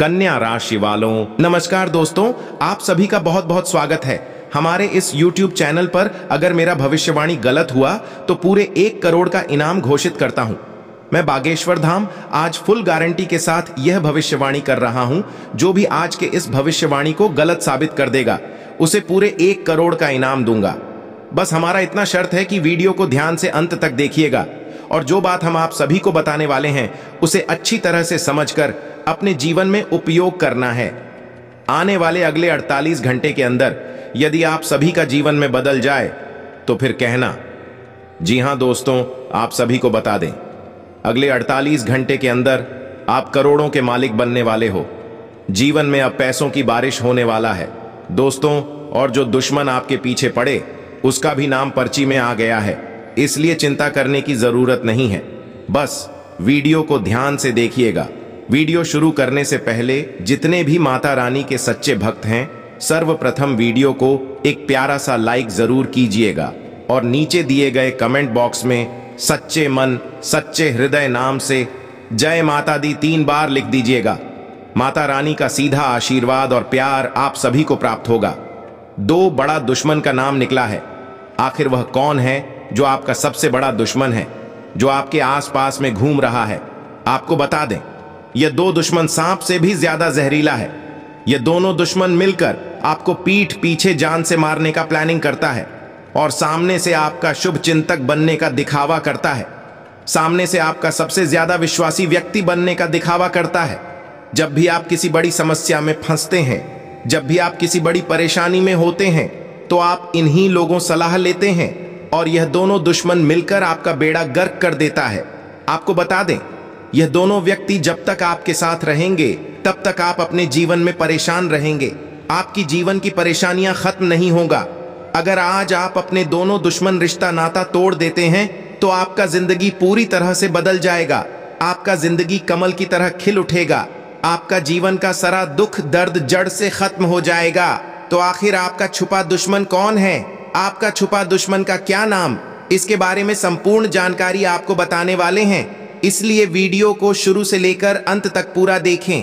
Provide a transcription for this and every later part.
कन्या राशि वालों नमस्कार दोस्तों आप सभी का बहुत बहुत स्वागत है हमारे इस YouTube चैनल पर अगर मेरा भविष्यवाणी गलत हुआ तो पूरे एक करोड़ का इनाम घोषित करता हूं मैं बागेश्वर धाम आज फुल गारंटी के साथ यह भविष्यवाणी कर रहा हूं जो भी आज के इस भविष्यवाणी को गलत साबित कर देगा उसे पूरे एक करोड़ का इनाम दूंगा बस हमारा इतना शर्त है कि वीडियो को ध्यान से अंत तक देखिएगा और जो बात हम आप सभी को बताने वाले हैं उसे अच्छी तरह से समझकर अपने जीवन में उपयोग करना है आने वाले अगले 48 घंटे के अंदर यदि आप सभी का जीवन में बदल जाए तो फिर कहना जी हां दोस्तों आप सभी को बता दें अगले 48 घंटे के अंदर आप करोड़ों के मालिक बनने वाले हो जीवन में अब पैसों की बारिश होने वाला है दोस्तों और जो दुश्मन आपके पीछे पड़े उसका भी नाम पर्ची में आ गया है इसलिए चिंता करने की जरूरत नहीं है बस वीडियो को ध्यान से देखिएगा वीडियो शुरू करने से पहले जितने भी माता रानी के सच्चे भक्त हैं सर्वप्रथम वीडियो को एक प्यारा सा लाइक जरूर कीजिएगा और नीचे दिए गए कमेंट बॉक्स में सच्चे मन सच्चे हृदय नाम से जय माता दी तीन बार लिख दीजिएगा माता रानी का सीधा आशीर्वाद और प्यार आप सभी को प्राप्त होगा दो बड़ा दुश्मन का नाम निकला है आखिर वह कौन है जो आपका सबसे बड़ा दुश्मन है जो आपके आसपास में घूम रहा है आपको बता दें यह दो दुश्मन सांप से भी ज्यादा जहरीला है यह दोनों दुश्मन मिलकर आपको पीठ पीछे जान से मारने का प्लानिंग करता है और सामने से आपका शुभ चिंतक बनने का दिखावा करता है सामने से आपका सबसे ज्यादा विश्वासी व्यक्ति बनने का दिखावा करता है जब भी आप किसी बड़ी समस्या में फंसते हैं जब भी आप किसी बड़ी परेशानी में होते हैं तो आप इन्हीं लोगों सलाह लेते हैं और यह दोनों दुश्मन मिलकर आपका बेड़ा गर्क कर देता है आपको बता दें यह दोनों व्यक्ति जब तक आपके साथ रहेंगे तब तक आप अपने जीवन में परेशान रहेंगे आपकी जीवन की परेशानियां खत्म नहीं होगा अगर आज आप अपने दोनों दुश्मन रिश्ता नाता तोड़ देते हैं तो आपका जिंदगी पूरी तरह से बदल जाएगा आपका जिंदगी कमल की तरह खिल उठेगा आपका जीवन का सरा दुख दर्द जड़ से खत्म हो जाएगा तो आखिर आपका छुपा दुश्मन कौन है आपका छुपा दुश्मन का क्या नाम इसके बारे में संपूर्ण जानकारी आपको बताने वाले हैं इसलिए वीडियो को शुरू से लेकर अंत तक पूरा देखें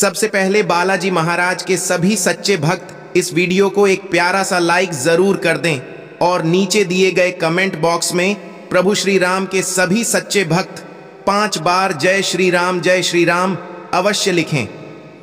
सबसे पहले बालाजी महाराज के सभी सच्चे भक्त इस वीडियो को एक प्यारा सा लाइक ज़रूर कर दें और नीचे दिए गए कमेंट बॉक्स में प्रभु श्री राम के सभी सच्चे भक्त पांच बार जय श्री राम जय श्री राम अवश्य लिखें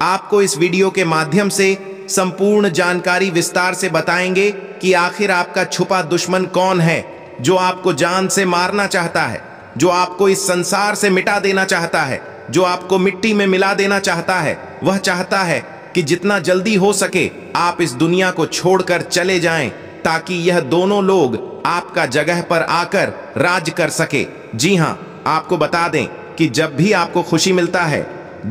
आपको इस वीडियो के माध्यम से संपूर्ण जानकारी विस्तार से बताएंगे कि आखिर आपका छुपा दुश्मन कौन है जो आपको जान से मारना चाहता है जो आपको इस संसार से मिटा देना चाहता है जो आपको मिट्टी में मिला देना चाहता है वह चाहता है कि जितना जल्दी हो सके आप इस दुनिया को छोड़कर चले जाएं ताकि यह दोनों लोग आपका जगह पर आकर राज कर सके जी हाँ आपको बता दें कि जब भी आपको खुशी मिलता है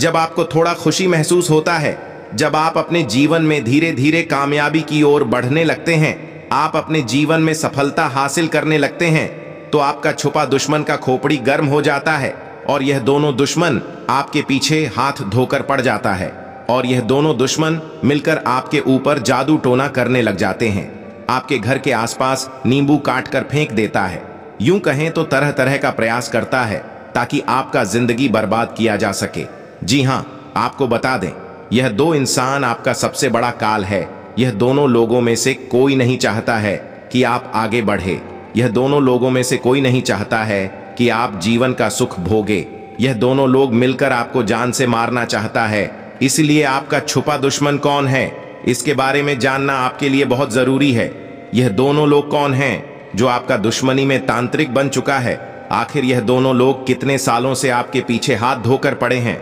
जब आपको थोड़ा खुशी महसूस होता है जब आप अपने जीवन में धीरे धीरे कामयाबी की ओर बढ़ने लगते हैं आप अपने जीवन में सफलता हासिल करने लगते हैं तो आपका छुपा दुश्मन का खोपड़ी गर्म हो जाता है और यह दोनों दुश्मन आपके पीछे हाथ धोकर पड़ जाता है और यह दोनों दुश्मन मिलकर आपके ऊपर जादू टोना करने लग जाते हैं आपके घर के आसपास नींबू काट कर फेंक देता है यूं कहें तो तरह तरह का प्रयास करता है ताकि आपका जिंदगी बर्बाद किया जा सके जी हाँ आपको बता दें यह दो इंसान आपका सबसे बड़ा काल है यह दोनों लोगों में से कोई नहीं चाहता है कि आप आगे बढ़े यह दोनों लोगों में से कोई नहीं चाहता है कि आप जीवन का सुख भोगे यह दोनों लोग मिलकर आपको जान से मारना चाहता है इसलिए आपका छुपा दुश्मन कौन है इसके बारे में जानना आपके लिए बहुत जरूरी है यह दोनों लोग कौन हैं जो आपका दुश्मनी में तांत्रिक बन चुका है आखिर यह दोनों लोग कितने सालों से आपके पीछे हाथ धोकर पड़े हैं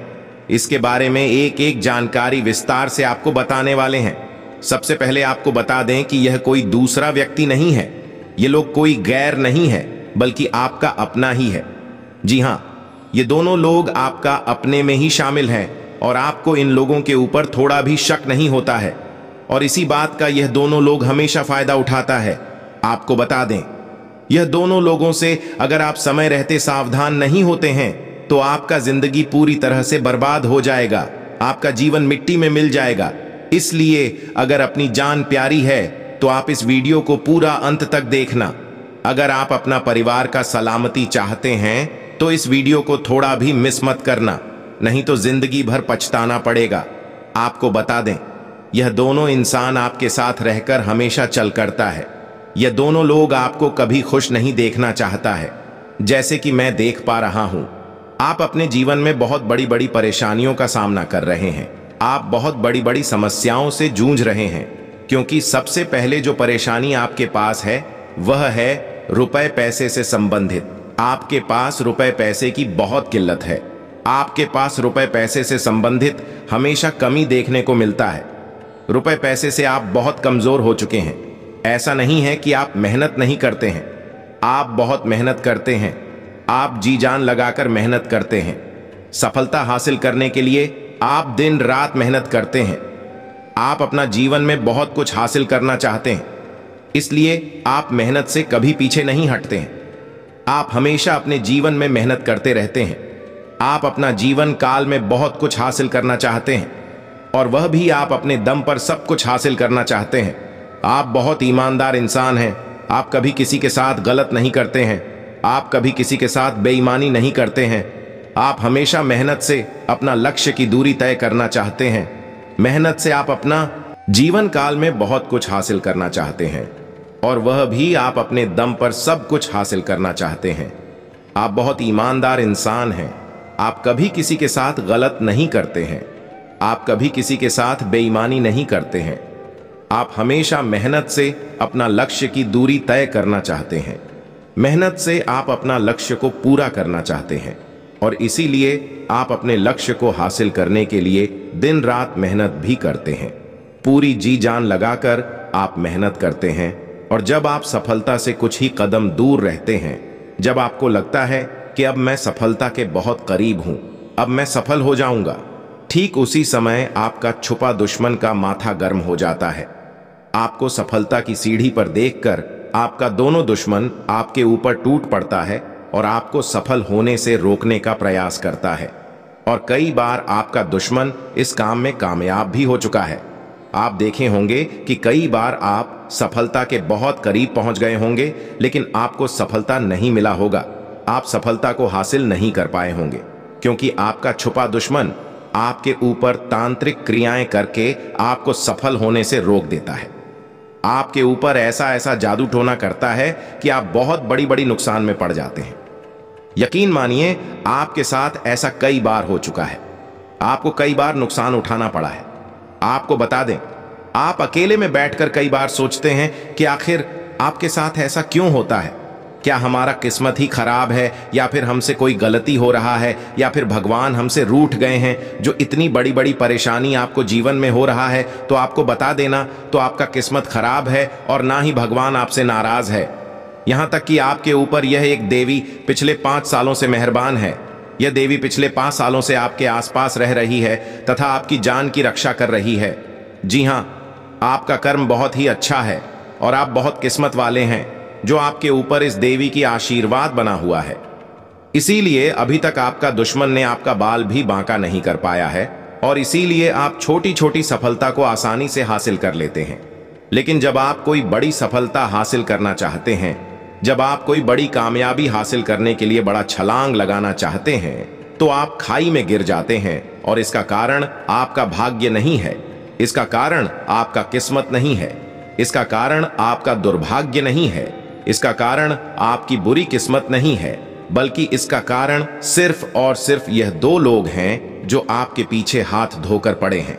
इसके बारे में एक एक जानकारी विस्तार से आपको बताने वाले हैं सबसे पहले आपको बता दें कि यह कोई दूसरा व्यक्ति नहीं है ये लोग कोई गैर नहीं है बल्कि आपका अपना ही है जी हाँ ये दोनों लोग आपका अपने में ही शामिल हैं और आपको इन लोगों के ऊपर थोड़ा भी शक नहीं होता है और इसी बात का यह दोनों लोग हमेशा फायदा उठाता है आपको बता दें यह दोनों लोगों से अगर आप समय रहते सावधान नहीं होते हैं तो आपका जिंदगी पूरी तरह से बर्बाद हो जाएगा आपका जीवन मिट्टी में मिल जाएगा इसलिए अगर अपनी जान प्यारी है तो आप इस वीडियो को पूरा अंत तक देखना अगर आप अपना परिवार का सलामती चाहते हैं तो इस वीडियो को थोड़ा भी मिस मत करना नहीं तो जिंदगी भर पछताना पड़ेगा आपको बता दें यह दोनों इंसान आपके साथ रहकर हमेशा चल करता है यह दोनों लोग आपको कभी खुश नहीं देखना चाहता है जैसे कि मैं देख पा रहा हूं आप अपने जीवन में बहुत बड़ी बड़ी परेशानियों का सामना कर रहे हैं आप बहुत बड़ी बड़ी समस्याओं से जूझ रहे हैं क्योंकि सबसे पहले जो परेशानी आपके पास है वह है रुपए पैसे से संबंधित आपके पास रुपए पैसे की बहुत किल्लत है आपके पास रुपए पैसे से संबंधित हमेशा कमी देखने को मिलता है रुपए पैसे से आप बहुत कमज़ोर हो चुके हैं ऐसा नहीं है कि आप मेहनत नहीं करते हैं आप बहुत मेहनत करते हैं आप जी जान लगाकर मेहनत करते हैं सफलता हासिल करने के लिए आप दिन रात मेहनत करते हैं आप अपना जीवन में बहुत कुछ हासिल करना चाहते हैं इसलिए आप मेहनत से कभी पीछे नहीं हटते हैं आप हमेशा अपने जीवन में मेहनत करते रहते हैं आप अपना जीवन काल में बहुत कुछ हासिल करना चाहते हैं और वह भी आप अपने दम पर सब कुछ हासिल करना चाहते हैं आप बहुत ईमानदार इंसान हैं आप कभी किसी के साथ गलत नहीं करते हैं आप कभी किसी के साथ बेईमानी नहीं करते हैं आप हमेशा मेहनत से अपना लक्ष्य की दूरी तय करना चाहते हैं मेहनत से आप अपना जीवन काल में बहुत कुछ हासिल करना चाहते हैं और वह भी आप अपने दम पर सब कुछ हासिल करना चाहते हैं आप बहुत ईमानदार इंसान हैं आप कभी किसी के साथ गलत नहीं करते हैं आप कभी किसी के साथ बेईमानी नहीं करते हैं आप हमेशा मेहनत से अपना लक्ष्य की दूरी तय करना चाहते हैं मेहनत से आप अपना लक्ष्य को पूरा करना चाहते हैं और इसीलिए आप अपने लक्ष्य को हासिल करने के लिए दिन रात मेहनत भी करते हैं पूरी जी जान लगाकर आप मेहनत करते हैं और जब आप सफलता से कुछ ही कदम दूर रहते हैं जब आपको लगता है कि अब मैं सफलता के बहुत करीब हूं अब मैं सफल हो जाऊंगा ठीक उसी समय आपका छुपा दुश्मन का माथा गर्म हो जाता है आपको सफलता की सीढ़ी पर देखकर आपका दोनों दुश्मन आपके ऊपर टूट पड़ता है और आपको सफल होने से रोकने का प्रयास करता है और कई बार आपका दुश्मन इस काम में कामयाब भी हो चुका है आप देखे होंगे कि कई बार आप सफलता के बहुत करीब पहुंच गए होंगे लेकिन आपको सफलता नहीं मिला होगा आप सफलता को हासिल नहीं कर पाए होंगे क्योंकि आपका छुपा दुश्मन आपके ऊपर तांत्रिक क्रियाएं करके आपको सफल होने से रोक देता है आपके ऊपर ऐसा ऐसा जादू टोना करता है कि आप बहुत बड़ी बड़ी नुकसान में पड़ जाते हैं यकीन मानिए आपके साथ ऐसा कई बार हो चुका है आपको कई बार नुकसान उठाना पड़ा है आपको बता दें आप अकेले में बैठकर कई बार सोचते हैं कि आखिर आपके साथ ऐसा क्यों होता है क्या हमारा किस्मत ही खराब है या फिर हमसे कोई गलती हो रहा है या फिर भगवान हमसे रूठ गए हैं जो इतनी बड़ी बड़ी परेशानी आपको जीवन में हो रहा है तो आपको बता देना तो आपका किस्मत खराब है और ना ही भगवान आपसे नाराज है यहां तक कि आपके ऊपर यह एक देवी पिछले पांच सालों से मेहरबान है यह देवी पिछले पांच सालों से आपके आसपास रह रही है तथा आपकी जान की रक्षा कर रही है जी हां आपका कर्म बहुत ही अच्छा है और आप बहुत किस्मत वाले हैं जो आपके ऊपर इस देवी की आशीर्वाद बना हुआ है इसीलिए अभी तक आपका दुश्मन ने आपका बाल भी बांका नहीं कर पाया है और इसीलिए आप छोटी छोटी सफलता को आसानी से हासिल कर लेते हैं लेकिन जब आप कोई बड़ी सफलता हासिल करना चाहते हैं जब आप कोई बड़ी कामयाबी हासिल करने के लिए बड़ा छलांग लगाना चाहते हैं तो आप खाई में गिर जाते हैं और इसका कारण आपका भाग्य नहीं है इसका कारण आपका किस्मत नहीं है इसका कारण आपका दुर्भाग्य नहीं है इसका कारण आपकी बुरी किस्मत नहीं है बल्कि इसका कारण सिर्फ और सिर्फ यह दो लोग हैं जो आपके पीछे हाथ धोकर पड़े हैं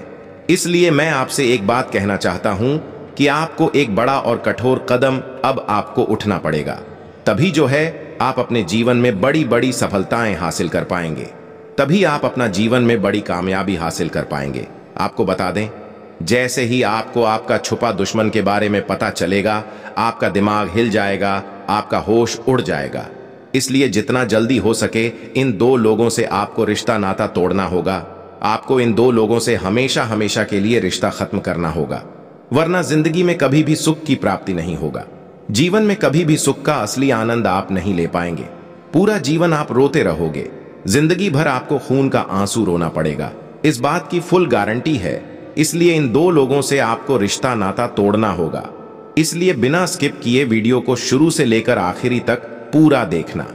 इसलिए मैं आपसे एक बात कहना चाहता हूं कि आपको एक बड़ा और कठोर कदम अब आपको उठना पड़ेगा तभी जो है आप अपने जीवन में बड़ी बड़ी सफलताएं हासिल कर पाएंगे तभी आप अपना जीवन में बड़ी कामयाबी हासिल कर पाएंगे आपको बता दें जैसे ही आपको आपका छुपा दुश्मन के बारे में पता चलेगा आपका दिमाग हिल जाएगा आपका होश उड़ जाएगा इसलिए जितना जल्दी हो सके इन दो लोगों से आपको रिश्ता नाता तोड़ना होगा आपको इन दो लोगों से हमेशा हमेशा के लिए रिश्ता खत्म करना होगा वरना जिंदगी में कभी भी सुख की प्राप्ति नहीं होगा जीवन में कभी भी सुख का असली आनंद आप नहीं ले पाएंगे पूरा जीवन आप रोते रहोगे जिंदगी भर आपको खून का आंसू रोना पड़ेगा इस बात की फुल गारंटी है इसलिए इन दो लोगों से आपको रिश्ता नाता तोड़ना होगा इसलिए बिना स्किप किए वीडियो को शुरू से लेकर आखिरी तक पूरा देखना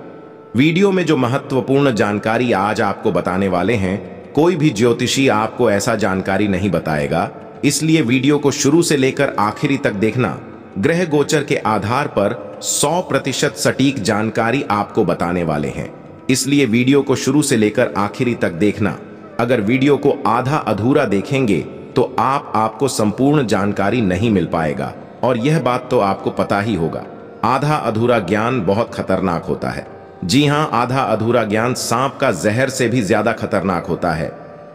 वीडियो में जो महत्वपूर्ण जानकारी आज आपको बताने वाले हैं कोई भी ज्योतिषी आपको ऐसा जानकारी नहीं बताएगा इसलिए वीडियो को शुरू से लेकर आखिरी तक देखना ग्रह गोचर के आधार पर 100 प्रतिशत सटीक जानकारी आपको बताने वाले हैं इसलिए वीडियो को शुरू से लेकर आखिरी तक देखना अगर वीडियो को आधा अधूरा देखेंगे तो आप आपको संपूर्ण जानकारी नहीं मिल पाएगा और यह बात तो आपको पता ही होगा आधा अधूरा ज्ञान बहुत खतरनाक होता है जी हाँ आधा अधूरा ज्ञान सांप का जहर से भी ज्यादा खतरनाक होता है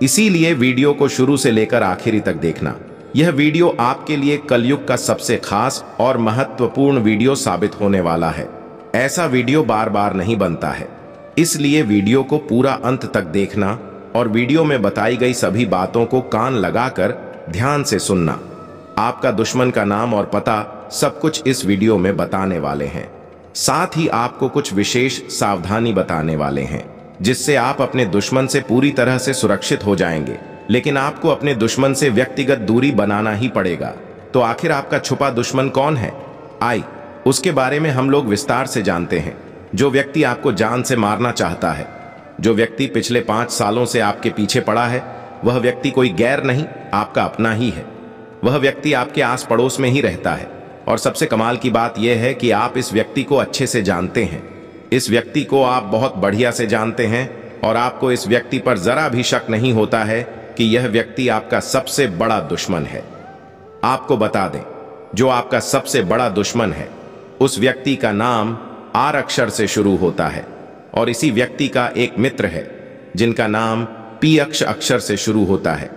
इसीलिए वीडियो को शुरू से लेकर आखिरी तक देखना यह वीडियो आपके लिए कलयुग का सबसे खास और महत्वपूर्ण वीडियो साबित होने वाला है ऐसा वीडियो बार बार नहीं बनता है इसलिए वीडियो को पूरा अंत तक देखना और वीडियो में बताई गई सभी बातों को कान लगाकर ध्यान से सुनना आपका दुश्मन का नाम और पता सब कुछ इस वीडियो में बताने वाले हैं साथ ही आपको कुछ विशेष सावधानी बताने वाले हैं जिससे आप अपने दुश्मन से पूरी तरह से सुरक्षित हो जाएंगे लेकिन आपको अपने दुश्मन से व्यक्तिगत दूरी बनाना ही पड़ेगा तो आखिर आपका छुपा दुश्मन कौन है आई उसके बारे में हम लोग विस्तार से जानते हैं जो व्यक्ति आपको जान से मारना चाहता है जो व्यक्ति पिछले पांच सालों से आपके पीछे पड़ा है वह व्यक्ति कोई गैर नहीं आपका अपना ही है वह व्यक्ति आपके आस पड़ोस में ही रहता है और सबसे कमाल की बात यह है कि आप इस व्यक्ति को अच्छे से जानते हैं इस व्यक्ति को आप बहुत बढ़िया से जानते हैं और आपको इस व्यक्ति पर जरा भी शक नहीं होता है कि यह व्यक्ति आपका सबसे बड़ा दुश्मन है आपको बता दें जो आपका सबसे बड़ा दुश्मन है उस व्यक्ति का नाम आर अक्षर से शुरू होता है और इसी व्यक्ति का एक मित्र है जिनका नाम पी अक्ष अक्षर से शुरू होता है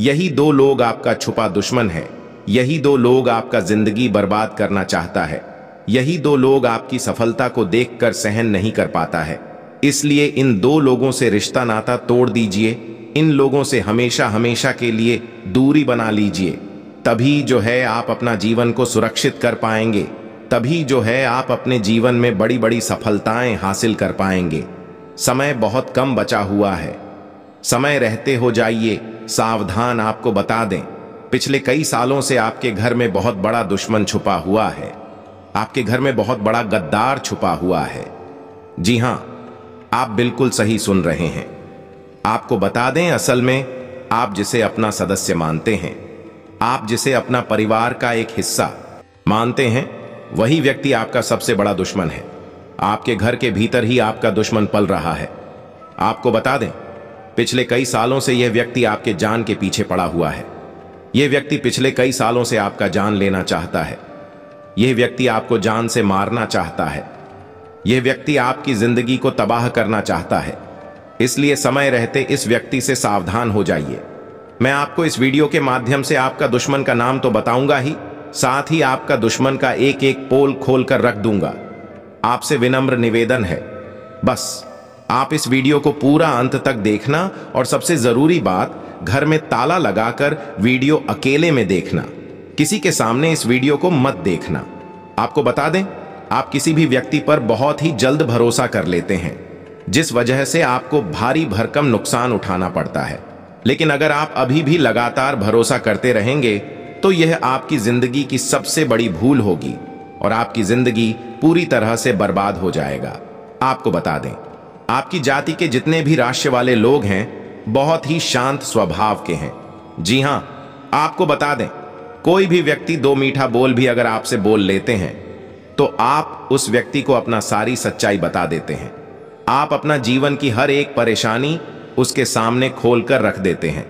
यही दो लोग आपका छुपा दुश्मन है यही दो लोग आपका जिंदगी बर्बाद करना चाहता है यही दो लोग आपकी सफलता को देखकर सहन नहीं कर पाता है इसलिए इन दो लोगों से रिश्ता नाता तोड़ दीजिए इन लोगों से हमेशा हमेशा के लिए दूरी बना लीजिए तभी जो है आप अपना जीवन को सुरक्षित कर पाएंगे तभी जो है आप अपने जीवन में बड़ी बड़ी सफलताएं हासिल कर पाएंगे समय बहुत कम बचा हुआ है समय रहते हो जाइए सावधान आपको बता दें पिछले कई सालों से आपके घर में बहुत बड़ा दुश्मन छुपा हुआ है आपके घर में बहुत बड़ा गद्दार छुपा हुआ है जी हां आप बिल्कुल सही सुन रहे हैं आपको बता दें असल में आप जिसे अपना सदस्य मानते हैं आप जिसे अपना परिवार का एक हिस्सा मानते हैं वही व्यक्ति आपका सबसे बड़ा दुश्मन है आपके घर के भीतर ही आपका दुश्मन पल रहा है आपको बता दें पिछले कई सालों से यह व्यक्ति आपके जान के पीछे पड़ा हुआ है यह व्यक्ति पिछले कई सालों से आपका जान लेना चाहता है यह व्यक्ति आपको जान से मारना चाहता है यह व्यक्ति आपकी जिंदगी को तबाह करना चाहता है इसलिए समय रहते इस व्यक्ति से सावधान हो जाइए मैं आपको इस वीडियो के माध्यम से आपका दुश्मन का नाम तो बताऊंगा ही साथ ही आपका दुश्मन का एक एक पोल खोल कर रख दूंगा आपसे विनम्र निवेदन है बस आप इस वीडियो को पूरा अंत तक देखना और सबसे जरूरी बात घर में ताला लगाकर वीडियो अकेले में देखना किसी के सामने इस वीडियो को मत देखना आपको बता दें आप किसी भी व्यक्ति पर बहुत ही जल्द भरोसा कर लेते हैं जिस वजह से आपको भारी भरकम नुकसान उठाना पड़ता है लेकिन अगर आप अभी भी लगातार भरोसा करते रहेंगे तो यह आपकी जिंदगी की सबसे बड़ी भूल होगी और आपकी जिंदगी पूरी तरह से बर्बाद हो जाएगा आपको बता दें आपकी जाति के जितने भी राष्ट्र वाले लोग हैं बहुत ही शांत स्वभाव के हैं जी हां आपको बता दें कोई भी व्यक्ति दो मीठा बोल भी अगर आपसे बोल लेते हैं तो आप उस व्यक्ति को अपना सारी सच्चाई बता देते हैं आप अपना जीवन की हर एक परेशानी उसके सामने खोलकर रख देते हैं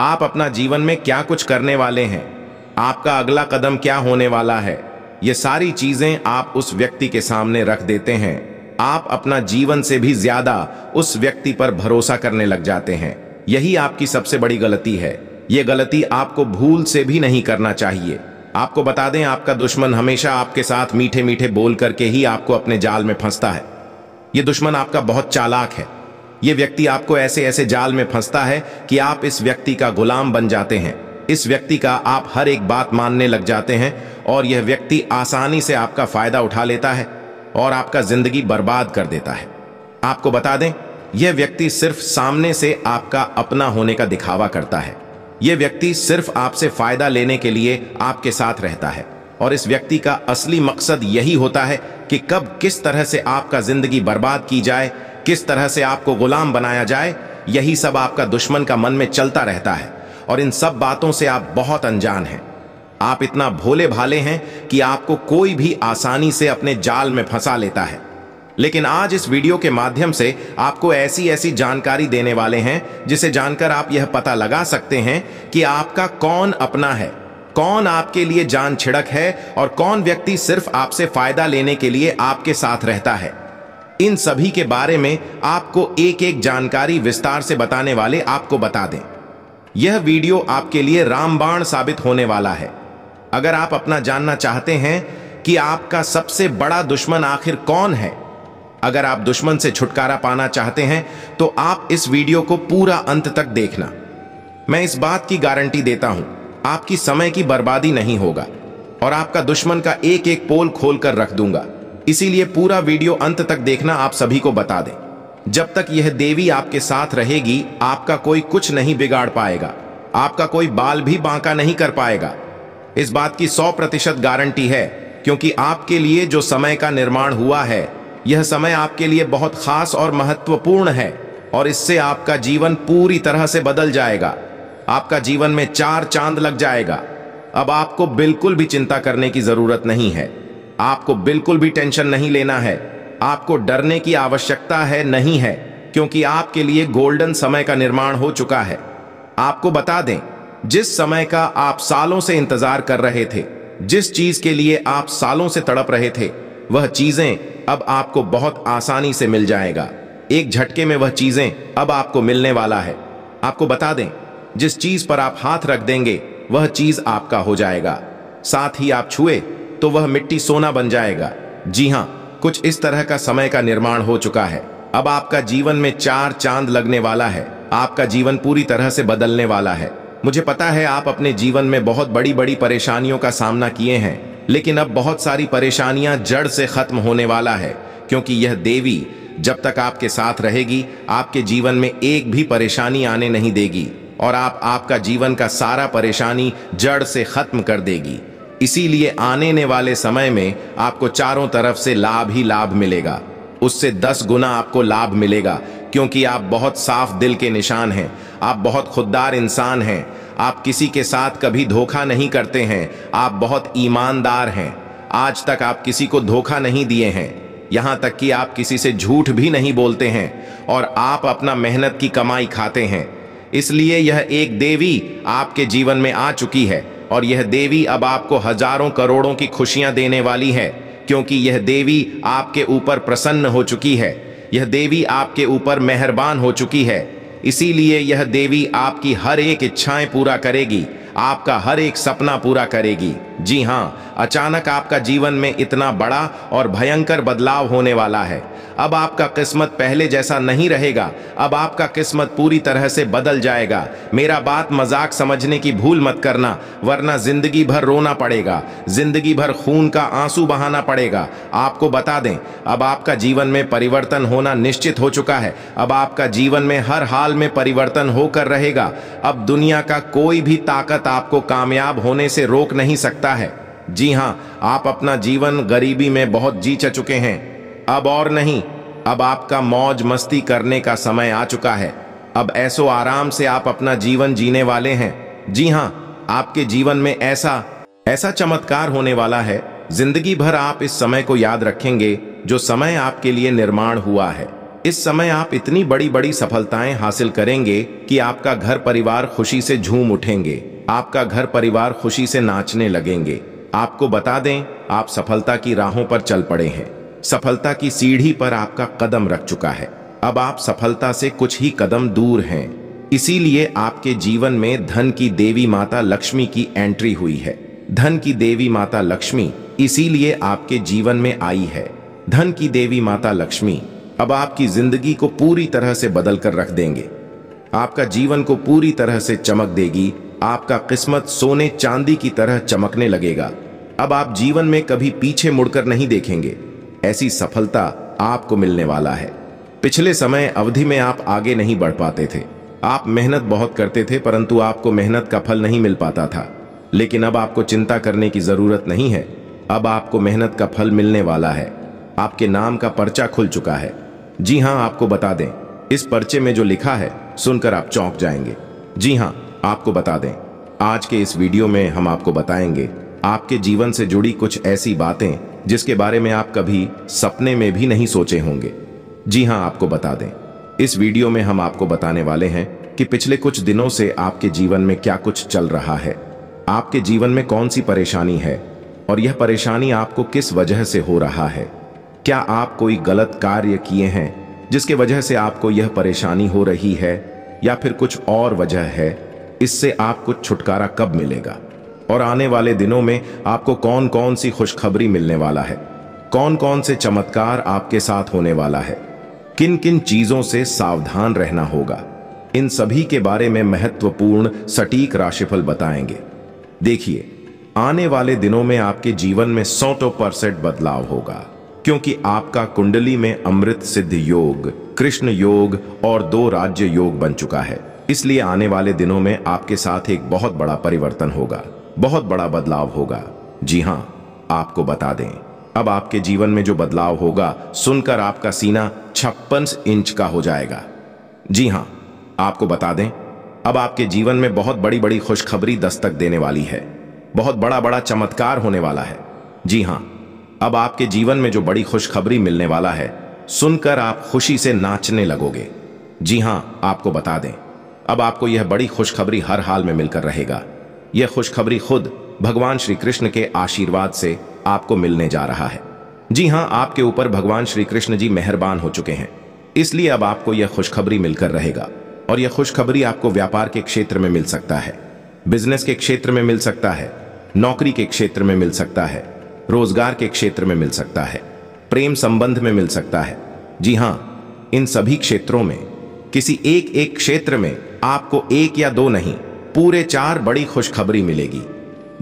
आप अपना जीवन में क्या कुछ करने वाले हैं आपका अगला कदम क्या होने वाला है ये सारी चीजें आप उस व्यक्ति के सामने रख देते हैं आप अपना जीवन से भी ज्यादा उस व्यक्ति पर भरोसा करने लग जाते हैं यही आपकी सबसे बड़ी गलती है ये गलती आपको भूल से भी नहीं करना चाहिए आपको बता दें आपका दुश्मन हमेशा आपके साथ मीठे मीठे बोल करके ही आपको अपने जाल में फंसता है ये दुश्मन आपका बहुत चालाक है ये व्यक्ति आपको ऐसे ऐसे जाल में फंसता है कि आप इस व्यक्ति का गुलाम बन जाते हैं इस व्यक्ति का आप हर एक बात मानने लग जाते हैं और यह व्यक्ति आसानी से आपका फायदा उठा लेता है और आपका जिंदगी बर्बाद कर देता है आपको बता दें यह व्यक्ति सिर्फ सामने से आपका अपना होने का दिखावा करता है यह व्यक्ति सिर्फ आपसे फायदा लेने के लिए आपके साथ रहता है और इस व्यक्ति का असली मकसद यही होता है कि कब किस तरह से आपका जिंदगी बर्बाद की जाए किस तरह से आपको गुलाम बनाया जाए यही सब आपका दुश्मन का मन में चलता रहता है और इन सब बातों से आप बहुत अनजान हैं आप इतना भोले भाले हैं कि आपको कोई भी आसानी से अपने जाल में फंसा लेता है लेकिन आज इस वीडियो के माध्यम से आपको ऐसी ऐसी जानकारी देने वाले हैं जिसे जानकर आप यह पता लगा सकते हैं कि आपका कौन अपना है कौन आपके लिए जान छिड़क है और कौन व्यक्ति सिर्फ आपसे फायदा लेने के लिए आपके साथ रहता है इन सभी के बारे में आपको एक एक जानकारी विस्तार से बताने वाले आपको बता दें यह वीडियो आपके लिए रामबाण साबित होने वाला है अगर आप अपना जानना चाहते हैं कि आपका सबसे बड़ा दुश्मन आखिर कौन है अगर आप दुश्मन से छुटकारा पाना चाहते हैं तो आप इस वीडियो को पूरा अंत तक देखना मैं इस बात की गारंटी देता हूं आपकी समय की बर्बादी नहीं होगा और आपका दुश्मन का एक एक पोल खोल कर रख दूंगा इसीलिए पूरा वीडियो अंत तक देखना आप सभी को बता दें जब तक यह देवी आपके साथ रहेगी आपका कोई कुछ नहीं बिगाड़ पाएगा आपका कोई बाल भी बांका नहीं कर पाएगा इस बात की सौ प्रतिशत गारंटी है क्योंकि आपके लिए जो समय का निर्माण हुआ है यह समय आपके लिए बहुत खास और महत्वपूर्ण है और इससे आपका जीवन पूरी तरह से बदल जाएगा आपका जीवन में चार चांद लग जाएगा अब आपको बिल्कुल भी चिंता करने की जरूरत नहीं है आपको बिल्कुल भी टेंशन नहीं लेना है आपको डरने की आवश्यकता है नहीं है क्योंकि आपके लिए गोल्डन समय का निर्माण हो चुका है आपको बता दें जिस समय का आप सालों से इंतजार कर रहे थे जिस चीज के लिए आप सालों से तड़प रहे थे वह चीजें अब आपको बहुत आसानी से मिल जाएगा एक झटके में वह चीजें अब आपको मिलने वाला है आपको बता दें जिस चीज पर आप हाथ रख देंगे वह चीज आपका हो जाएगा साथ ही आप छुए तो वह मिट्टी सोना बन जाएगा जी हाँ कुछ इस तरह का समय का निर्माण हो चुका है अब आपका जीवन में चार चांद लगने वाला है आपका जीवन पूरी तरह से बदलने वाला है मुझे पता है आप अपने जीवन में बहुत बड़ी बड़ी परेशानियों का सामना किए हैं लेकिन अब बहुत सारी परेशानियां जड़ से खत्म होने वाला है क्योंकि यह देवी जब तक आपके साथ रहेगी आपके जीवन में एक भी परेशानी आने नहीं देगी और आप आपका जीवन का सारा परेशानी जड़ से खत्म कर देगी इसीलिए आने वाले समय में आपको चारों तरफ से लाभ ही लाभ मिलेगा उससे दस गुना आपको लाभ मिलेगा क्योंकि आप बहुत साफ दिल के निशान हैं आप बहुत खुददार इंसान हैं आप किसी के साथ कभी धोखा नहीं करते हैं आप बहुत ईमानदार हैं आज तक आप किसी को धोखा नहीं दिए हैं यहाँ तक कि आप किसी से झूठ भी नहीं बोलते हैं और आप अपना मेहनत की कमाई खाते हैं इसलिए यह एक देवी आपके जीवन में आ चुकी है और यह देवी अब आपको हजारों करोड़ों की खुशियां देने वाली है क्योंकि यह देवी आपके ऊपर प्रसन्न हो चुकी है यह देवी आपके ऊपर मेहरबान हो चुकी है इसीलिए यह देवी आपकी हर एक इच्छाएं पूरा करेगी आपका हर एक सपना पूरा करेगी जी हाँ अचानक आपका जीवन में इतना बड़ा और भयंकर बदलाव होने वाला है अब आपका किस्मत पहले जैसा नहीं रहेगा अब आपका किस्मत पूरी तरह से बदल जाएगा मेरा बात मजाक समझने की भूल मत करना वरना जिंदगी भर रोना पड़ेगा जिंदगी भर खून का आंसू बहाना पड़ेगा आपको बता दें अब आपका जीवन में परिवर्तन होना निश्चित हो चुका है अब आपका जीवन में हर हाल में परिवर्तन होकर रहेगा अब दुनिया का कोई भी ताकत आपको कामयाब होने से रोक नहीं सकता सकता है जी हाँ आप अपना जीवन गरीबी में बहुत जी च चुके हैं अब और नहीं अब आपका मौज मस्ती करने का समय आ चुका है अब ऐसो आराम से आप अपना जीवन जीने वाले हैं जी हाँ आपके जीवन में ऐसा ऐसा चमत्कार होने वाला है जिंदगी भर आप इस समय को याद रखेंगे जो समय आपके लिए निर्माण हुआ है इस समय आप इतनी बड़ी बड़ी सफलताएं हासिल करेंगे कि आपका घर परिवार खुशी से झूम उठेंगे आपका घर परिवार खुशी से नाचने लगेंगे आपको बता दें आप सफलता की राहों पर चल पड़े हैं सफलता की सीढ़ी पर आपका कदम रख चुका है अब आप सफलता से कुछ ही कदम दूर हैं इसीलिए आपके जीवन में धन की देवी माता लक्ष्मी की एंट्री हुई है धन की देवी माता लक्ष्मी इसीलिए आपके जीवन में आई है धन की देवी माता लक्ष्मी अब आपकी जिंदगी को पूरी तरह से बदल कर रख देंगे आपका जीवन को पूरी तरह से चमक देगी आपका किस्मत सोने चांदी की तरह चमकने लगेगा अब आप जीवन में कभी पीछे मुड़कर नहीं देखेंगे ऐसी सफलता आपको मिलने वाला है पिछले समय अवधि में आप आगे नहीं बढ़ पाते थे आप मेहनत बहुत करते थे परंतु आपको मेहनत का फल नहीं मिल पाता था लेकिन अब आपको चिंता करने की जरूरत नहीं है अब आपको मेहनत का फल मिलने वाला है आपके नाम का पर्चा खुल चुका है जी हाँ आपको बता दें इस पर्चे में जो लिखा है सुनकर आप चौंक जाएंगे जी हाँ आपको बता दें आज के इस वीडियो में हम आपको बताएंगे आपके जीवन से जुड़ी कुछ ऐसी बातें जिसके बारे में आप कभी सपने में भी नहीं सोचे होंगे जी हाँ आपको बता दें इस वीडियो में हम आपको बताने वाले हैं कि पिछले कुछ दिनों से आपके जीवन में क्या कुछ चल रहा है आपके जीवन में कौन सी परेशानी है और यह परेशानी आपको किस वजह से हो रहा है क्या आप कोई गलत कार्य किए हैं जिसके वजह से आपको यह परेशानी हो रही है या फिर कुछ और वजह है इससे आपको छुटकारा कब मिलेगा और आने वाले दिनों में आपको कौन कौन सी खुशखबरी मिलने वाला है कौन कौन से चमत्कार आपके साथ होने वाला है किन किन चीजों से सावधान रहना होगा इन सभी के बारे में महत्वपूर्ण सटीक राशिफल बताएंगे देखिए आने वाले दिनों में आपके जीवन में सौटो परसेंट बदलाव होगा क्योंकि आपका कुंडली में अमृत सिद्ध योग कृष्ण योग और दो राज्य योग बन चुका है इसलिए आने वाले दिनों में आपके साथ एक बहुत बड़ा परिवर्तन होगा बहुत बड़ा बदलाव होगा जी हाँ आपको बता दें अब आपके जीवन में जो बदलाव होगा सुनकर आपका सीना छप्पन इंच का हो जाएगा जी हाँ आपको बता दें अब आपके जीवन में बहुत बड़ी बड़ी खुशखबरी दस्तक देने वाली है बहुत बड़ा बड़ा चमत्कार होने वाला है जी हाँ अब आपके जीवन में जो बड़ी खुशखबरी मिलने वाला है सुनकर आप खुशी से नाचने लगोगे जी हाँ आपको बता दें अब आपको यह बड़ी खुशखबरी हर हाल में मिलकर रहेगा यह खुशखबरी खुद भगवान श्री कृष्ण के आशीर्वाद से आपको मिलने जा रहा है जी हाँ आपके ऊपर भगवान श्री कृष्ण जी मेहरबान हो चुके हैं इसलिए अब आपको यह खुशखबरी मिलकर रहेगा और यह खुशखबरी आपको व्यापार के क्षेत्र में मिल सकता है बिजनेस के क्षेत्र में मिल सकता है नौकरी के क्षेत्र में मिल सकता है रोजगार के क्षेत्र में मिल सकता है प्रेम संबंध में मिल सकता है जी हाँ इन सभी क्षेत्रों में किसी एक एक क्षेत्र में आपको एक या दो नहीं पूरे चार बड़ी खुशखबरी मिलेगी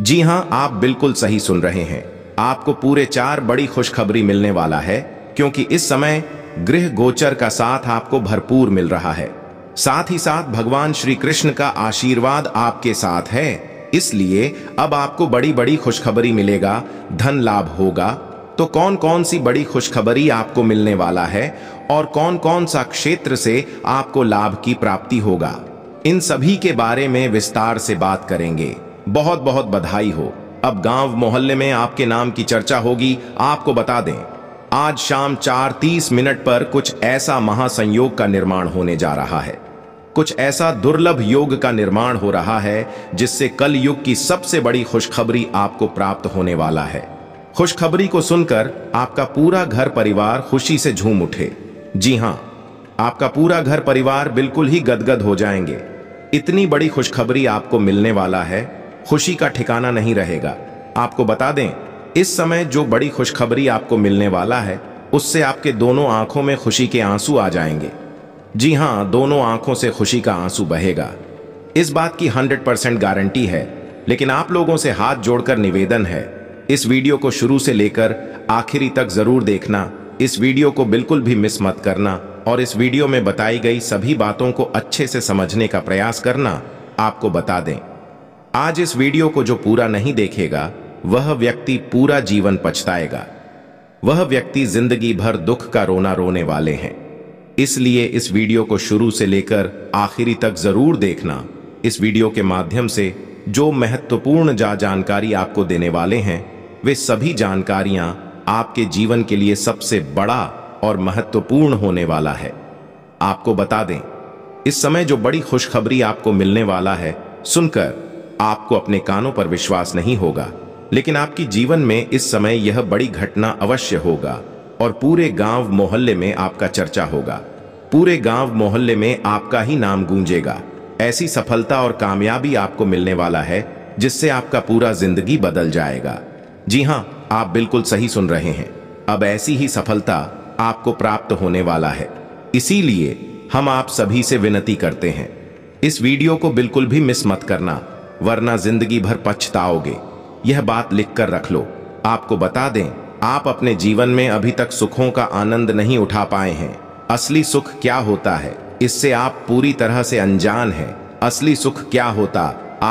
जी हाँ आप बिल्कुल सही सुन रहे हैं आपको पूरे चार बड़ी खुशखबरी मिलने वाला है क्योंकि इस समय गृह गोचर का साथ आपको भरपूर मिल रहा है साथ ही साथ भगवान श्री कृष्ण का आशीर्वाद आपके साथ है इसलिए अब आपको बड़ी बड़ी खुशखबरी मिलेगा धन लाभ होगा तो कौन कौन सी बड़ी खुशखबरी आपको मिलने वाला है और कौन कौन सा क्षेत्र से आपको लाभ की प्राप्ति होगा इन सभी के बारे में विस्तार से बात करेंगे बहुत बहुत बधाई हो अब गांव मोहल्ले में आपके नाम की चर्चा होगी आपको बता दें आज शाम चार तीस मिनट पर कुछ ऐसा महासंयोग का निर्माण होने जा रहा है कुछ ऐसा दुर्लभ योग का निर्माण हो रहा है जिससे कल युग की सबसे बड़ी खुशखबरी आपको प्राप्त होने वाला है खुशखबरी को सुनकर आपका पूरा घर परिवार खुशी से झूम उठे जी हां आपका पूरा घर परिवार बिल्कुल ही गदगद हो जाएंगे इतनी बड़ी खुशखबरी आपको मिलने वाला है खुशी का ठिकाना नहीं रहेगा आपको बता दें इस समय जो बड़ी खुशखबरी आपको मिलने वाला है उससे आपके दोनों आंखों में खुशी के आंसू आ जाएंगे जी हाँ दोनों आंखों से खुशी का आंसू बहेगा इस बात की 100 परसेंट गारंटी है लेकिन आप लोगों से हाथ जोड़कर निवेदन है इस वीडियो को शुरू से लेकर आखिरी तक जरूर देखना इस वीडियो को बिल्कुल भी मिस मत करना और इस वीडियो में बताई गई सभी बातों को अच्छे से समझने का प्रयास करना आपको बता दें आज इस वीडियो को जो पूरा नहीं देखेगा वह व्यक्ति पूरा जीवन पछताएगा वह व्यक्ति जिंदगी भर दुख का रोना रोने वाले हैं इसलिए इस वीडियो को शुरू से लेकर आखिरी तक जरूर देखना इस वीडियो के माध्यम से जो महत्वपूर्ण जा जानकारी आपको देने वाले हैं वे सभी जानकारियां आपके जीवन के लिए सबसे बड़ा और महत्वपूर्ण होने वाला है आपको बता दें इस समय जो बड़ी खुशखबरी आपको मिलने वाला है सुनकर आपको अपने कानों पर विश्वास नहीं होगा लेकिन आपकी जीवन में इस समय यह बड़ी घटना अवश्य होगा और पूरे गांव मोहल्ले में आपका चर्चा होगा पूरे गांव मोहल्ले में आपका ही नाम गूंजेगा ऐसी सफलता और कामयाबी आपको मिलने वाला है जिससे आपका पूरा जिंदगी बदल जाएगा जी हाँ आप बिल्कुल सही सुन रहे हैं अब ऐसी ही सफलता आपको प्राप्त होने वाला है इसीलिए हम आप सभी से विनती करते हैं इस वीडियो को बिल्कुल भी मिस मत करना वरना जिंदगी भर पछताओगे यह बात लिख कर रख लो आपको बता दें आप अपने जीवन में अभी तक सुखों का आनंद नहीं उठा पाए हैं असली सुख क्या होता है इससे आप पूरी तरह से अनजान हैं असली सुख क्या होता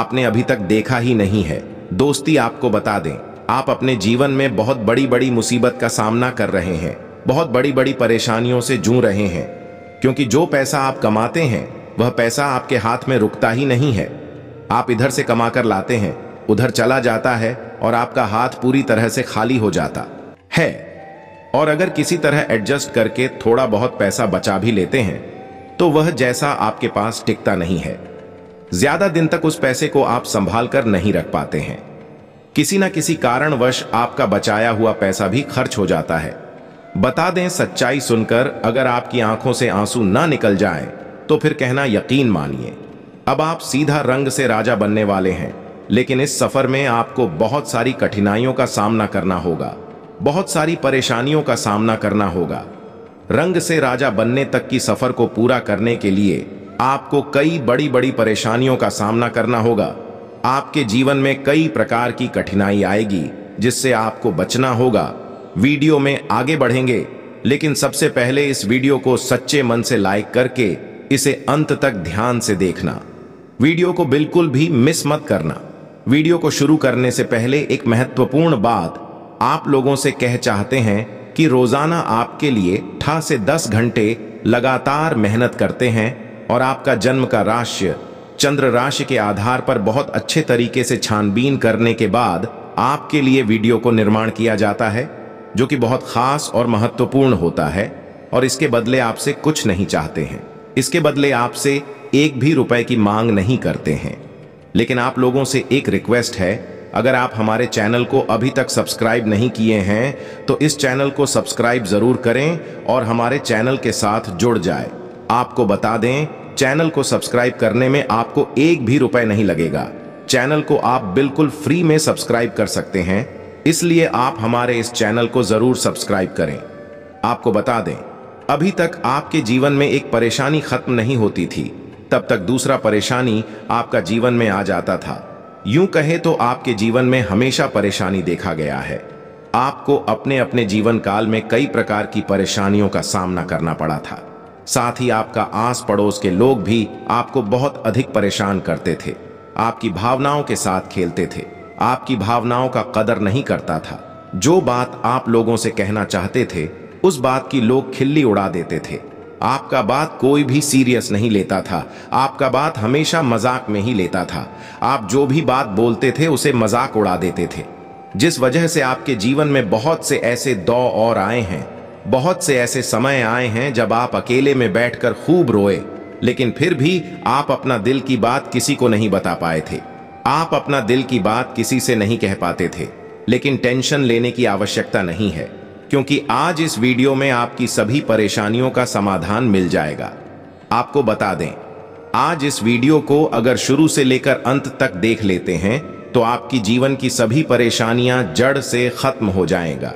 आपने अभी तक देखा ही नहीं है दोस्ती आपको बता दें आप अपने जीवन में बहुत बड़ी बड़ी मुसीबत का सामना कर रहे हैं बहुत बड़ी बड़ी परेशानियों से जू रहे हैं क्योंकि जो पैसा आप कमाते हैं वह पैसा आपके हाथ में रुकता ही नहीं है आप इधर से कमाकर लाते हैं उधर चला जाता है और आपका हाथ पूरी तरह से खाली हो जाता है और अगर किसी तरह एडजस्ट करके थोड़ा बहुत पैसा बचा भी लेते हैं तो वह जैसा आपके पास टिकता नहीं है ज्यादा दिन तक उस पैसे को आप संभाल कर नहीं रख पाते हैं किसी ना किसी कारणवश आपका बचाया हुआ पैसा भी खर्च हो जाता है बता दें सच्चाई सुनकर अगर आपकी आंखों से आंसू ना निकल जाए तो फिर कहना यकीन मानिए अब आप सीधा रंग से राजा बनने वाले हैं लेकिन इस सफर में आपको बहुत सारी कठिनाइयों का सामना करना होगा बहुत सारी परेशानियों का सामना करना होगा रंग से राजा बनने तक की सफर को पूरा करने के लिए आपको कई बड़ी बड़ी परेशानियों का सामना करना होगा आपके जीवन में कई प्रकार की कठिनाई आएगी जिससे आपको बचना होगा वीडियो में आगे बढ़ेंगे लेकिन सबसे पहले इस वीडियो को सच्चे मन से लाइक करके इसे अंत तक ध्यान से देखना वीडियो को बिल्कुल भी मिस मत करना वीडियो को शुरू करने से पहले एक महत्वपूर्ण बात आप लोगों से कह चाहते हैं कि रोजाना आपके लिए ठा से दस घंटे लगातार मेहनत करते हैं और आपका जन्म का राशि चंद्र राशि के आधार पर बहुत अच्छे तरीके से छानबीन करने के बाद आपके लिए वीडियो को निर्माण किया जाता है जो कि बहुत खास और महत्वपूर्ण होता है और इसके बदले आपसे कुछ नहीं चाहते हैं इसके बदले आपसे एक भी रुपए की मांग नहीं करते हैं लेकिन आप लोगों से एक रिक्वेस्ट है अगर आप हमारे चैनल को अभी तक सब्सक्राइब नहीं किए हैं तो इस चैनल को सब्सक्राइब ज़रूर करें और हमारे चैनल के साथ जुड़ जाए आपको बता दें चैनल को सब्सक्राइब करने में आपको एक भी रुपए नहीं लगेगा चैनल को आप बिल्कुल फ्री में सब्सक्राइब कर सकते हैं इसलिए आप हमारे इस चैनल को जरूर सब्सक्राइब करें आपको बता दें अभी तक आपके जीवन में एक परेशानी खत्म नहीं होती थी तब तक दूसरा परेशानी आपका जीवन में आ जाता था यूं कहे तो आपके जीवन में हमेशा परेशानी देखा गया है आपको अपने अपने जीवन काल में कई प्रकार की परेशानियों का सामना करना पड़ा था साथ ही आपका आस पड़ोस के लोग भी आपको बहुत अधिक परेशान करते थे आपकी भावनाओं के साथ खेलते थे आपकी भावनाओं का कदर नहीं करता था जो बात आप लोगों से कहना चाहते थे उस बात की लोग खिल्ली उड़ा देते थे आपका बात कोई भी सीरियस नहीं लेता था आपका बात हमेशा मजाक में ही लेता था आप जो भी बात बोलते थे उसे मजाक उड़ा देते थे जिस वजह से आपके जीवन में बहुत से ऐसे दौ और आए हैं बहुत से ऐसे समय आए हैं जब आप अकेले में बैठकर खूब रोए लेकिन फिर भी आप अपना दिल की बात किसी को नहीं बता पाए थे आप अपना दिल की बात किसी से नहीं कह पाते थे लेकिन टेंशन लेने की आवश्यकता नहीं है क्योंकि आज इस वीडियो में आपकी सभी परेशानियों का समाधान मिल जाएगा आपको बता दें आज इस वीडियो को अगर शुरू से लेकर अंत तक देख लेते हैं तो आपकी जीवन की सभी परेशानियां जड़ से खत्म हो जाएगा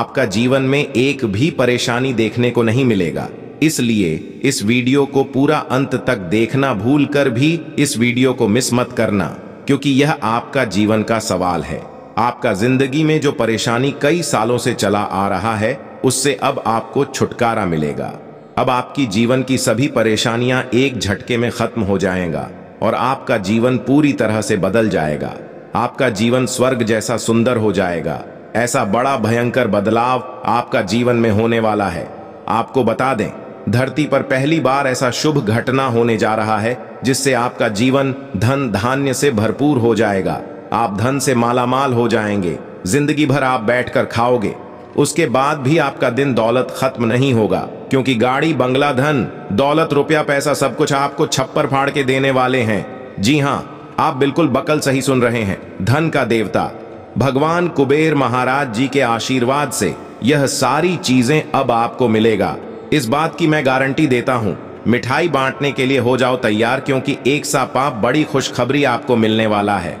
आपका जीवन में एक भी परेशानी देखने को नहीं मिलेगा इसलिए इस वीडियो को पूरा अंत तक देखना भूल कर भी इस वीडियो को मिस मत करना क्योंकि यह आपका जीवन का सवाल है आपका जिंदगी में जो परेशानी कई सालों से चला आ रहा है उससे अब आपको छुटकारा मिलेगा अब आपकी जीवन की सभी परेशानियां एक झटके में खत्म हो जाएगा और आपका जीवन पूरी तरह से बदल जाएगा आपका जीवन स्वर्ग जैसा सुंदर हो जाएगा ऐसा बड़ा भयंकर बदलाव आपका जीवन में होने वाला है आपको बता दें धरती पर पहली बार ऐसा शुभ घटना होने जा रहा है जिससे आपका जीवन धन धान्य से भरपूर हो जाएगा आप धन से मालामाल हो जाएंगे जिंदगी भर आप बैठकर खाओगे उसके बाद भी आपका दिन दौलत खत्म नहीं होगा क्योंकि गाड़ी बंगला धन दौलत रुपया पैसा सब कुछ आपको छप्पर फाड़ के देने वाले हैं जी हाँ आप बिल्कुल बकल सही सुन रहे हैं धन का देवता भगवान कुबेर महाराज जी के आशीर्वाद से यह सारी चीजें अब आपको मिलेगा इस बात की मैं गारंटी देता हूं मिठाई बांटने के लिए हो जाओ तैयार क्योंकि एक सा पाप बड़ी खुशखबरी आपको मिलने वाला है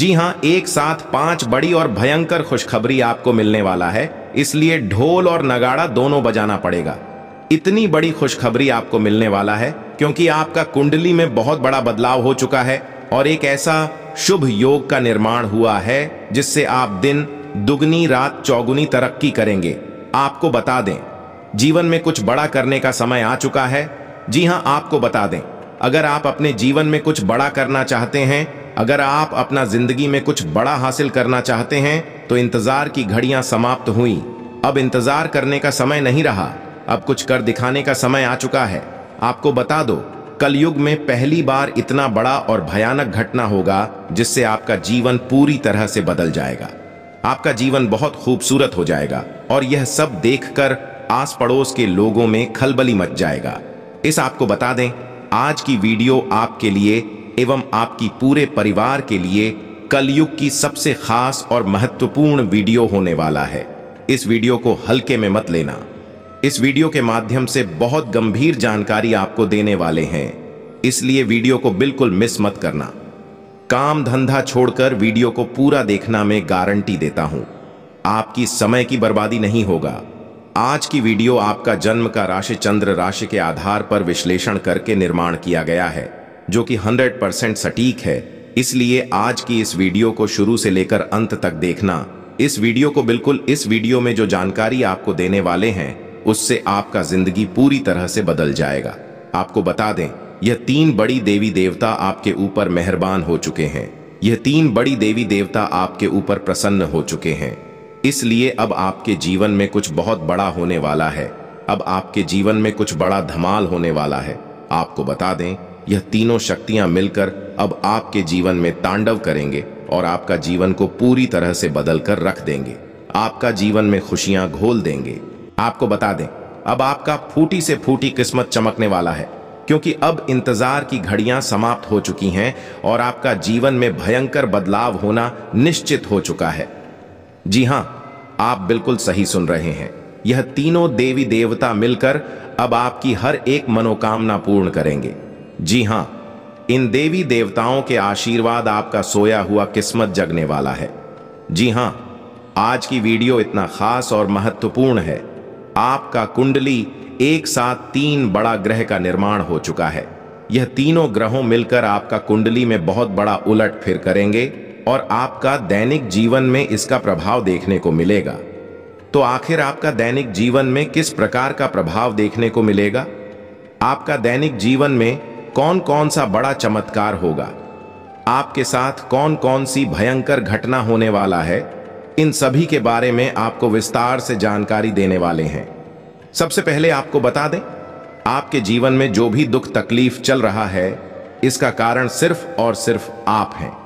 जी हाँ एक साथ पांच बड़ी और भयंकर खुशखबरी आपको मिलने वाला है इसलिए ढोल और नगाड़ा दोनों बजाना पड़ेगा इतनी बड़ी खुशखबरी आपको मिलने वाला है क्योंकि आपका कुंडली में बहुत बड़ा बदलाव हो चुका है और एक ऐसा शुभ योग का निर्माण हुआ है जिससे आप दिन दुगनी रात चौगुनी तरक्की करेंगे आपको बता दें जीवन में कुछ बड़ा करने का समय आ चुका है जी हाँ आपको बता दें अगर आप अपने जीवन में कुछ बड़ा करना चाहते हैं अगर आप अपना जिंदगी में कुछ बड़ा हासिल करना चाहते हैं तो इंतजार की घड़ियां समाप्त हुई अब इंतजार करने का समय नहीं रहा अब कुछ कर दिखाने का समय आ चुका है आपको बता दो कलयुग में पहली बार इतना बड़ा और भयानक घटना होगा जिससे आपका जीवन पूरी तरह से बदल जाएगा आपका जीवन बहुत खूबसूरत हो जाएगा और यह सब देखकर आस पड़ोस के लोगों में खलबली मच जाएगा इस आपको बता दें आज की वीडियो आपके लिए एवं आपकी पूरे परिवार के लिए कलयुग की सबसे खास और महत्वपूर्ण वीडियो होने वाला है इस वीडियो को हल्के में मत लेना इस वीडियो के माध्यम से बहुत गंभीर जानकारी आपको देने वाले हैं इसलिए वीडियो को बिल्कुल मिस मत करना काम धंधा छोड़कर वीडियो को पूरा देखना मैं गारंटी देता हूं आपकी समय की बर्बादी नहीं होगा आज की वीडियो आपका जन्म का राशि चंद्र राशि के आधार पर विश्लेषण करके निर्माण किया गया है जो कि 100 परसेंट सटीक है इसलिए आज की इस वीडियो को शुरू से लेकर अंत तक देखना इस वीडियो को बिल्कुल इस वीडियो में जो जानकारी आपको देने वाले हैं उससे आपका जिंदगी पूरी तरह से बदल जाएगा आपको बता दें यह तीन बड़ी देवी देवता आपके ऊपर मेहरबान हो चुके हैं यह तीन बड़ी देवी देवता आपके ऊपर प्रसन्न हो चुके हैं इसलिए अब आपके जीवन में कुछ बहुत बड़ा होने वाला है अब आपके जीवन में कुछ बड़ा धमाल होने वाला है आपको बता दें यह तीनों शक्तियां मिलकर अब आपके जीवन में तांडव करेंगे और आपका जीवन को पूरी तरह से बदल कर रख देंगे आपका जीवन में खुशियां घोल देंगे आपको बता दें अब आपका फूटी से फूटी किस्मत चमकने वाला है क्योंकि अब इंतजार की घड़ियां समाप्त हो चुकी हैं और आपका जीवन में भयंकर बदलाव होना निश्चित हो चुका है जी हां आप बिल्कुल सही सुन रहे हैं यह तीनों देवी देवता मिलकर अब आपकी हर एक मनोकामना पूर्ण करेंगे जी हां इन देवी देवताओं के आशीर्वाद आपका सोया हुआ किस्मत जगने वाला है जी हां आज की वीडियो इतना खास और महत्वपूर्ण है आपका कुंडली एक साथ तीन बड़ा ग्रह का निर्माण हो चुका है यह तीनों ग्रहों मिलकर आपका कुंडली में बहुत बड़ा उलट फिर करेंगे और आपका दैनिक जीवन में इसका प्रभाव देखने को मिलेगा तो आखिर आपका दैनिक जीवन में किस प्रकार का प्रभाव देखने को मिलेगा आपका दैनिक जीवन में कौन कौन सा बड़ा चमत्कार होगा आपके साथ कौन कौन सी भयंकर घटना होने वाला है इन सभी के बारे में आपको विस्तार से जानकारी देने वाले हैं सबसे पहले आपको बता दें आपके जीवन में जो भी दुख तकलीफ चल रहा है इसका कारण सिर्फ और सिर्फ आप हैं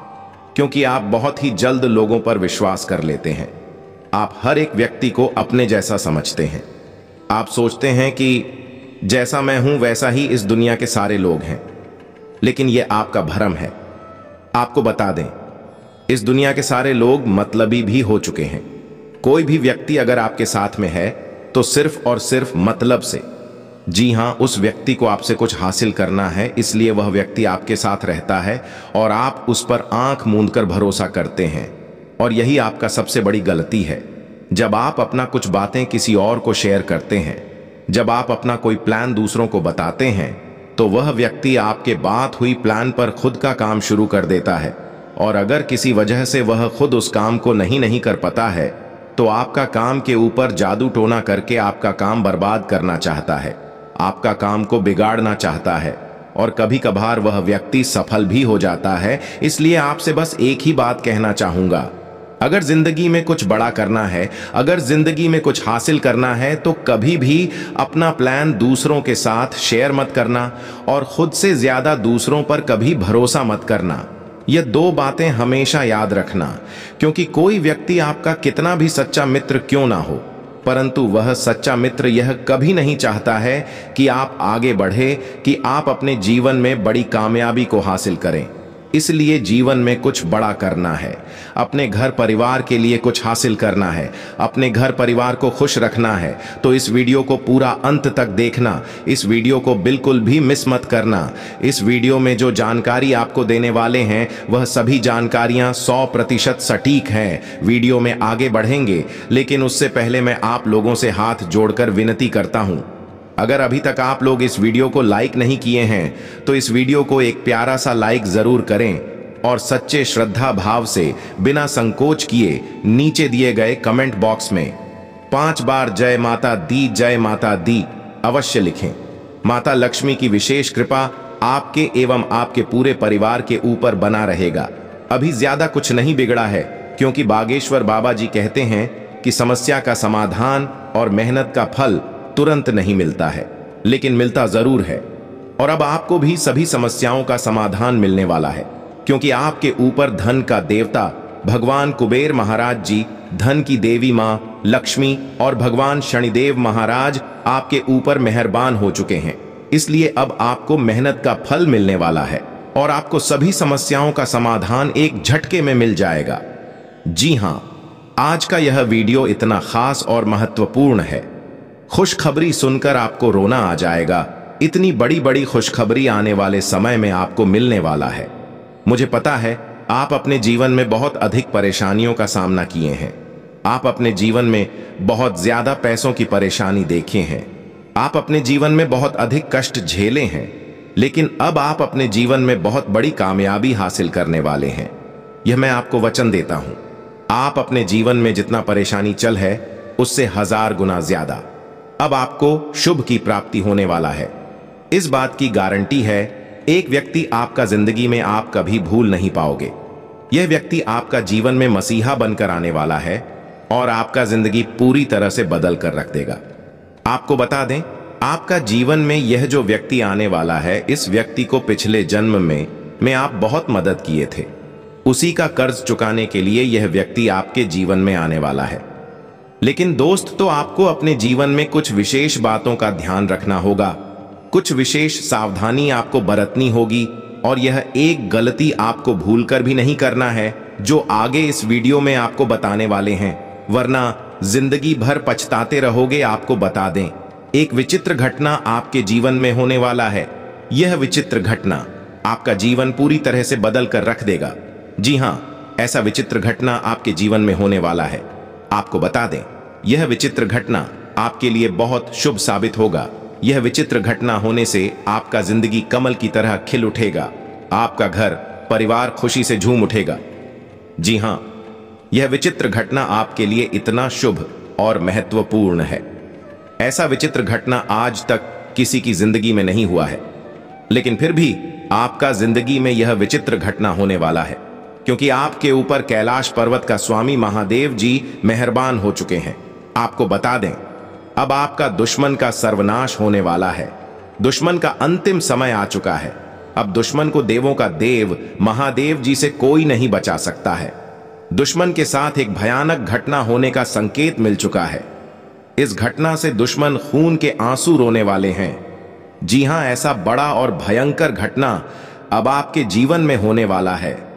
क्योंकि आप बहुत ही जल्द लोगों पर विश्वास कर लेते हैं आप हर एक व्यक्ति को अपने जैसा समझते हैं आप सोचते हैं कि जैसा मैं हूं वैसा ही इस दुनिया के सारे लोग हैं लेकिन यह आपका भ्रम है आपको बता दें इस दुनिया के सारे लोग मतलबी भी हो चुके हैं कोई भी व्यक्ति अगर आपके साथ में है तो सिर्फ और सिर्फ मतलब से जी हाँ उस व्यक्ति को आपसे कुछ हासिल करना है इसलिए वह व्यक्ति आपके साथ रहता है और आप उस पर आंख मूंद कर भरोसा करते हैं और यही आपका सबसे बड़ी गलती है जब आप अपना कुछ बातें किसी और को शेयर करते हैं जब आप अपना कोई प्लान दूसरों को बताते हैं तो वह व्यक्ति आपके बात हुई प्लान पर खुद का काम शुरू कर देता है और अगर किसी वजह से वह खुद उस काम को नहीं नहीं कर पाता है तो आपका काम के ऊपर जादू टोना करके आपका काम बर्बाद करना चाहता है आपका काम को बिगाड़ना चाहता है और कभी कभार वह व्यक्ति सफल भी हो जाता है इसलिए आपसे बस एक ही बात कहना चाहूंगा अगर ज़िंदगी में कुछ बड़ा करना है अगर ज़िंदगी में कुछ हासिल करना है तो कभी भी अपना प्लान दूसरों के साथ शेयर मत करना और ख़ुद से ज़्यादा दूसरों पर कभी भरोसा मत करना ये दो बातें हमेशा याद रखना क्योंकि कोई व्यक्ति आपका कितना भी सच्चा मित्र क्यों ना हो परंतु वह सच्चा मित्र यह कभी नहीं चाहता है कि आप आगे बढ़े कि आप अपने जीवन में बड़ी कामयाबी को हासिल करें इसलिए जीवन में कुछ बड़ा करना है अपने घर परिवार के लिए कुछ हासिल करना है अपने घर परिवार को खुश रखना है तो इस वीडियो को पूरा अंत तक देखना इस वीडियो को बिल्कुल भी मिस मत करना इस वीडियो में जो जानकारी आपको देने वाले हैं वह सभी जानकारियां 100 प्रतिशत सटीक हैं वीडियो में आगे बढ़ेंगे लेकिन उससे पहले मैं आप लोगों से हाथ जोड़कर विनती करता हूं अगर अभी तक आप लोग इस वीडियो को लाइक नहीं किए हैं तो इस वीडियो को एक प्यारा सा लाइक जरूर करें और सच्चे श्रद्धा भाव से बिना संकोच किए नीचे दिए गए कमेंट बॉक्स में पांच बार जय माता दी जय माता दी अवश्य लिखें माता लक्ष्मी की विशेष कृपा आपके एवं आपके पूरे परिवार के ऊपर बना रहेगा अभी ज्यादा कुछ नहीं बिगड़ा है क्योंकि बागेश्वर बाबा जी कहते हैं कि समस्या का समाधान और मेहनत का फल तुरंत नहीं मिलता है लेकिन मिलता जरूर है और अब आपको भी सभी समस्याओं का समाधान मिलने वाला है क्योंकि आपके ऊपर धन का देवता भगवान कुबेर महाराज जी धन की देवी माँ लक्ष्मी और भगवान शनिदेव महाराज आपके ऊपर मेहरबान हो चुके हैं इसलिए अब आपको मेहनत का फल मिलने वाला है और आपको सभी समस्याओं का समाधान एक झटके में मिल जाएगा जी हाँ आज का यह वीडियो इतना खास और महत्वपूर्ण है खुशखबरी सुनकर आपको रोना आ जाएगा इतनी बड़ी बड़ी खुशखबरी आने वाले समय में आपको मिलने वाला है मुझे पता है आप अपने जीवन में बहुत अधिक परेशानियों का सामना किए हैं आप अपने जीवन में बहुत ज्यादा पैसों की परेशानी देखे हैं आप अपने जीवन में बहुत अधिक कष्ट झेले हैं लेकिन अब आप अपने जीवन में बहुत बड़ी कामयाबी हासिल करने वाले हैं यह मैं आपको वचन देता हूं आप अपने जीवन में जितना परेशानी चल है उससे हजार गुना ज्यादा अब आपको शुभ की प्राप्ति होने वाला है इस बात की गारंटी है एक व्यक्ति आपका जिंदगी में आप कभी भूल नहीं पाओगे यह व्यक्ति आपका जीवन में मसीहा बनकर आने वाला है और आपका जिंदगी पूरी तरह से बदल कर रख देगा आपको बता दें आपका जीवन में यह जो व्यक्ति आने वाला है इस व्यक्ति को पिछले जन्म में में आप बहुत मदद किए थे उसी का कर्ज चुकाने के लिए यह व्यक्ति आपके जीवन में आने वाला है लेकिन दोस्त तो आपको अपने जीवन में कुछ विशेष बातों का ध्यान रखना होगा कुछ विशेष सावधानी आपको बरतनी होगी और यह एक गलती आपको भूलकर भी नहीं करना है जो आगे इस वीडियो में आपको बताने वाले हैं वरना जिंदगी भर पछताते रहोगे आपको बता दें एक विचित्र घटना आपके जीवन में होने वाला है यह विचित्र घटना आपका जीवन पूरी तरह से बदल कर रख देगा जी हाँ ऐसा विचित्र घटना आपके जीवन में होने वाला है आपको बता दें यह विचित्र घटना आपके लिए बहुत शुभ साबित होगा यह विचित्र घटना होने से आपका जिंदगी कमल की तरह खिल उठेगा आपका घर परिवार खुशी से झूम उठेगा जी हां यह विचित्र घटना आपके लिए इतना शुभ और महत्वपूर्ण है ऐसा विचित्र घटना आज तक किसी की जिंदगी में नहीं हुआ है लेकिन फिर भी आपका जिंदगी में यह विचित्र घटना होने वाला है क्योंकि आपके ऊपर कैलाश पर्वत का स्वामी महादेव जी मेहरबान हो चुके हैं आपको बता दें अब आपका दुश्मन का सर्वनाश होने वाला है दुश्मन का अंतिम समय आ चुका है अब दुश्मन को देवों का देव महादेव जी से कोई नहीं बचा सकता है दुश्मन के साथ एक भयानक घटना होने का संकेत मिल चुका है इस घटना से दुश्मन खून के आंसू रोने वाले हैं जी हां ऐसा बड़ा और भयंकर घटना अब आपके जीवन में होने वाला है